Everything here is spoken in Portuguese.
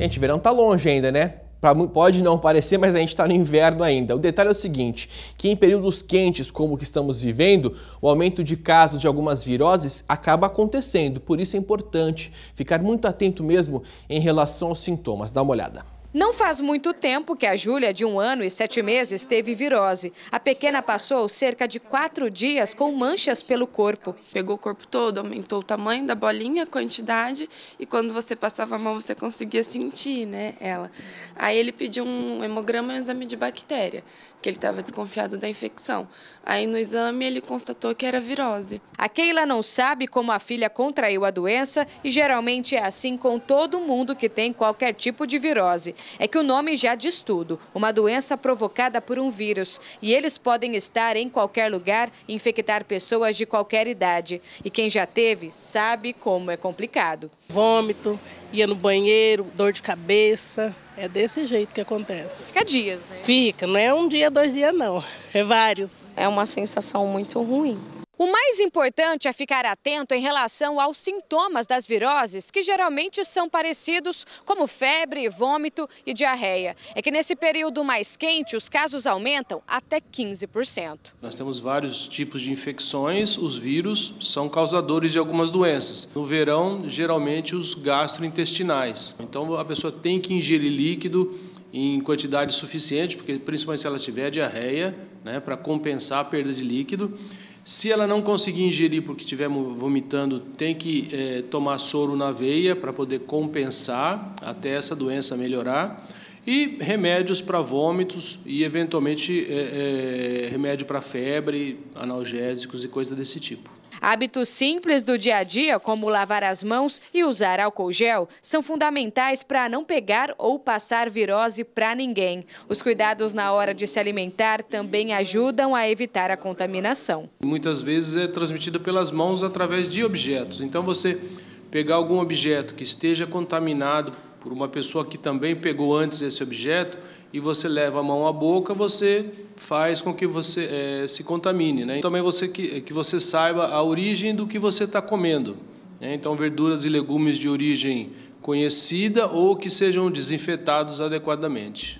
Gente, verão tá longe ainda, né? Pra, pode não parecer, mas a gente está no inverno ainda. O detalhe é o seguinte, que em períodos quentes como o que estamos vivendo, o aumento de casos de algumas viroses acaba acontecendo. Por isso é importante ficar muito atento mesmo em relação aos sintomas. Dá uma olhada. Não faz muito tempo que a Júlia, de um ano e sete meses, teve virose. A pequena passou cerca de quatro dias com manchas pelo corpo. Pegou o corpo todo, aumentou o tamanho da bolinha, a quantidade, e quando você passava a mão você conseguia sentir, né, ela. Aí ele pediu um hemograma e um exame de bactéria, porque ele estava desconfiado da infecção. Aí no exame ele constatou que era virose. A Keila não sabe como a filha contraiu a doença e geralmente é assim com todo mundo que tem qualquer tipo de virose é que o nome já diz tudo, uma doença provocada por um vírus, e eles podem estar em qualquer lugar e infectar pessoas de qualquer idade. E quem já teve sabe como é complicado. Vômito, ia no banheiro, dor de cabeça, é desse jeito que acontece. Fica dias, né? Fica, não é um dia, dois dias não, é vários. É uma sensação muito ruim. O mais importante é ficar atento em relação aos sintomas das viroses, que geralmente são parecidos, como febre, vômito e diarreia. É que nesse período mais quente, os casos aumentam até 15%. Nós temos vários tipos de infecções, os vírus são causadores de algumas doenças. No verão, geralmente os gastrointestinais. Então a pessoa tem que ingerir líquido em quantidade suficiente, porque principalmente se ela tiver diarreia, né, para compensar a perda de líquido. Se ela não conseguir ingerir porque estiver vomitando, tem que é, tomar soro na veia para poder compensar até essa doença melhorar. E remédios para vômitos e, eventualmente, é, é, remédio para febre, analgésicos e coisa desse tipo. Hábitos simples do dia a dia, como lavar as mãos e usar álcool gel, são fundamentais para não pegar ou passar virose para ninguém. Os cuidados na hora de se alimentar também ajudam a evitar a contaminação. Muitas vezes é transmitida pelas mãos através de objetos. Então você pegar algum objeto que esteja contaminado por uma pessoa que também pegou antes esse objeto e você leva a mão à boca, você faz com que você é, se contamine. Né? Também você que, que você saiba a origem do que você está comendo. Né? Então, verduras e legumes de origem conhecida ou que sejam desinfetados adequadamente.